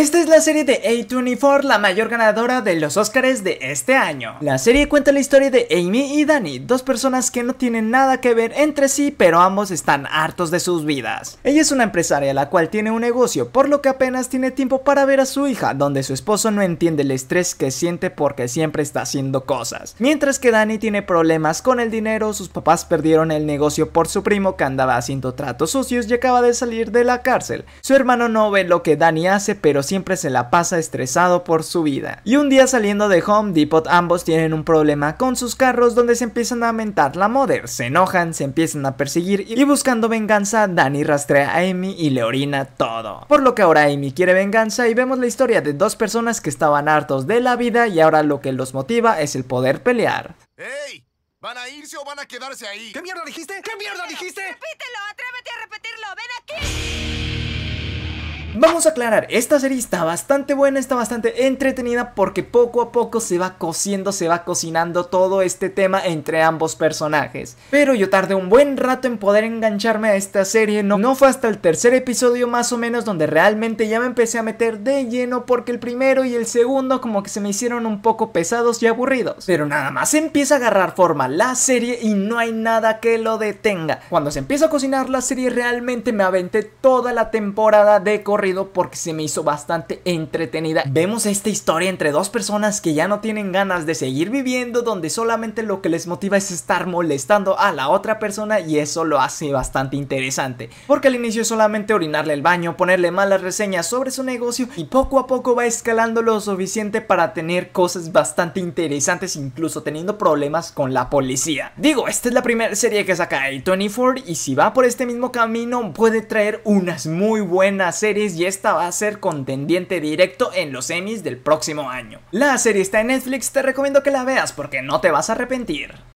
Esta es la serie de A24, la mayor ganadora de los Oscars de este año. La serie cuenta la historia de Amy y Danny, dos personas que no tienen nada que ver entre sí, pero ambos están hartos de sus vidas. Ella es una empresaria la cual tiene un negocio, por lo que apenas tiene tiempo para ver a su hija, donde su esposo no entiende el estrés que siente porque siempre está haciendo cosas. Mientras que Danny tiene problemas con el dinero, sus papás perdieron el negocio por su primo que andaba haciendo tratos sucios y acaba de salir de la cárcel. Su hermano no ve lo que Danny hace, pero siempre se la pasa estresado por su vida. Y un día saliendo de Home Depot ambos tienen un problema con sus carros donde se empiezan a mentar la mother, se enojan, se empiezan a perseguir y buscando venganza Danny rastrea a Amy y le orina todo. Por lo que ahora Amy quiere venganza y vemos la historia de dos personas que estaban hartos de la vida y ahora lo que los motiva es el poder pelear. ¡Ey! ¿Van a irse o van a quedarse ahí? ¿Qué mierda dijiste? ¿Qué mierda dijiste? Repítelo, Vamos a aclarar, esta serie está bastante buena, está bastante entretenida porque poco a poco se va cociendo, se va cocinando todo este tema entre ambos personajes. Pero yo tardé un buen rato en poder engancharme a esta serie, no, no fue hasta el tercer episodio más o menos donde realmente ya me empecé a meter de lleno porque el primero y el segundo como que se me hicieron un poco pesados y aburridos. Pero nada más empieza a agarrar forma la serie y no hay nada que lo detenga. Cuando se empieza a cocinar la serie realmente me aventé toda la temporada de corrido porque se me hizo bastante entretenida. Vemos esta historia entre dos personas que ya no tienen ganas de seguir viviendo donde solamente lo que les motiva es estar molestando a la otra persona y eso lo hace bastante interesante. Porque al inicio es solamente orinarle el baño, ponerle malas reseñas sobre su negocio y poco a poco va escalando lo suficiente para tener cosas bastante interesantes incluso teniendo problemas con la policía. Digo, esta es la primera serie que saca el 24 y si va por este mismo camino puede traer unas muy buenas series y esta va a ser contendiente directo en los Emmys del próximo año. La serie está en Netflix, te recomiendo que la veas porque no te vas a arrepentir.